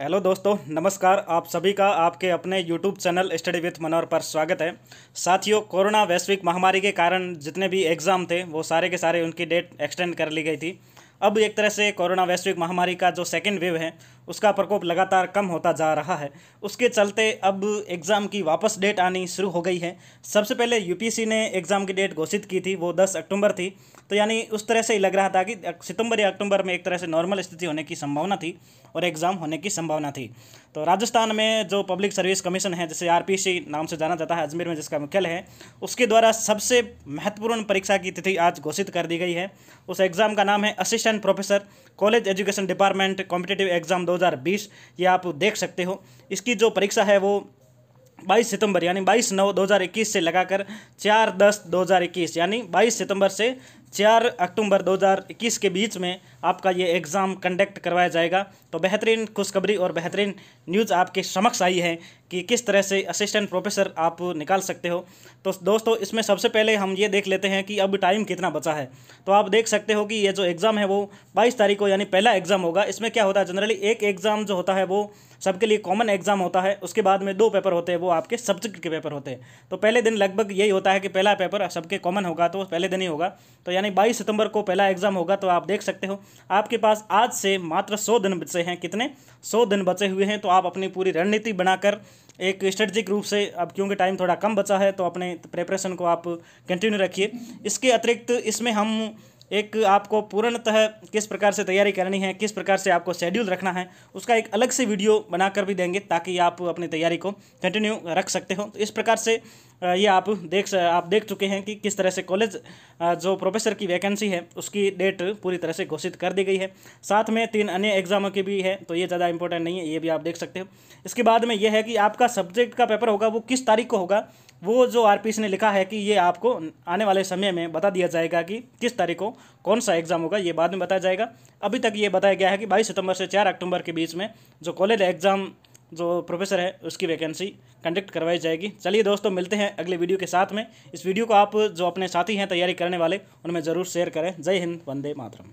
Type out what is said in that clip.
hello दोस्तों नमस्कार आप सभी का आपके अपने YouTube channel study with Manohar पर स्वागत है साथियों कोरोना वैश्विक महामारी के कारण जितने भी एग्ज़ाम थे वो सारे के सारे उनकी डेट एक्सटेंड कर ली गई थी अब एक तरह से कोरोना वैश्विक महामारी का जो सेकेंड वेव है उसका प्रकोप लगातार कम होता जा रहा है उसके चलते अब एग्ज़ाम की वापस डेट आनी शुरू हो गई है सबसे पहले यूपीसी ने एग्ज़ाम की डेट घोषित की थी वो 10 अक्टूबर थी तो यानी उस तरह से ही लग रहा था कि सितंबर या अक्टूबर में एक तरह से नॉर्मल स्थिति होने की संभावना थी और एग्ज़ाम होने की संभावना थी तो राजस्थान में जो पब्लिक सर्विस कमीशन है जैसे आर नाम से जाना जाता है अजमेर में जिसका मुख्यालय है उसके द्वारा सबसे महत्वपूर्ण परीक्षा की तिथि आज घोषित कर दी गई है उस एग्ज़ाम का नाम है assistant assistant professor college education department competitive exam 2020 ये आप देख सकते हो इसकी जो परीक्षा है वो 22 सितंबर यानी 22 नौ 2021 से लगाकर 4 दस 2021 यानी 22 सितंबर से 4 अक्टूबर 2021 के बीच में आपका ये एग्ज़ाम कंडक्ट करवाया जाएगा तो बेहतरीन खुशखबरी और बेहतरीन न्यूज़ आपके समक्ष आई है कि किस तरह से असिस्टेंट प्रोफेसर आप निकाल सकते हो तो दोस्तों इसमें सबसे पहले हम ये देख लेते हैं कि अब टाइम कितना बचा है तो आप देख सकते हो कि ये जो एग्ज़ाम है वो बाईस तारीख को यानी पहला एग्ज़ाम होगा इसमें क्या होता है जनरली एक एग्ज़ाम जो होता है वो सबके लिए कॉमन एग्ज़ाम होता है उसके बाद में दो पेपर होते हैं वो आपके सब्जेक्ट के पेपर होते हैं तो पहले दिन लगभग यही होता है कि पहला पेपर सबके कॉमन होगा तो पहले दिन ही होगा तो यानी 22 सितंबर को पहला एग्ज़ाम होगा तो आप देख सकते हो आपके पास आज से मात्र 100 दिन बचे हैं कितने 100 दिन बचे हुए हैं तो आप अपनी पूरी रणनीति बनाकर एक स्ट्रेटजिक रूप से अब क्योंकि टाइम थोड़ा कम बचा है तो अपने प्रेपरेशन को आप कंटिन्यू रखिए इसके अतिरिक्त इसमें हम एक आपको पूर्णतः किस प्रकार से तैयारी करनी है किस प्रकार से आपको शेड्यूल रखना है उसका एक अलग से वीडियो बनाकर भी देंगे ताकि आप अपनी तैयारी को कंटिन्यू रख सकते हो तो इस प्रकार से ये आप देख आप देख चुके हैं कि किस तरह से कॉलेज जो प्रोफेसर की वैकेंसी है उसकी डेट पूरी तरह से घोषित कर दी गई है साथ में तीन अन्य एग्जामों की भी है तो ये ज़्यादा इंपॉर्टेंट नहीं है ये भी आप देख सकते हो इसके बाद में ये है कि आपका सब्जेक्ट का पेपर होगा वो किस तारीख को होगा वो जो आर ने लिखा है कि ये आपको आने वाले समय में बता दिया जाएगा कि किस तारीख को कौन सा एग्ज़ाम होगा ये बाद में बताया जाएगा अभी तक ये बताया गया है कि बाईस सितंबर से चार अक्टूबर के बीच में जो कॉलेज एग्ज़ाम जो प्रोफेसर है उसकी वैकेंसी कंडक्ट करवाई जाएगी चलिए दोस्तों मिलते हैं अगले वीडियो के साथ में इस वीडियो को आप जो अपने साथी हैं तैयारी करने वाले उनमें ज़रूर शेयर करें जय हिंद वंदे मातरम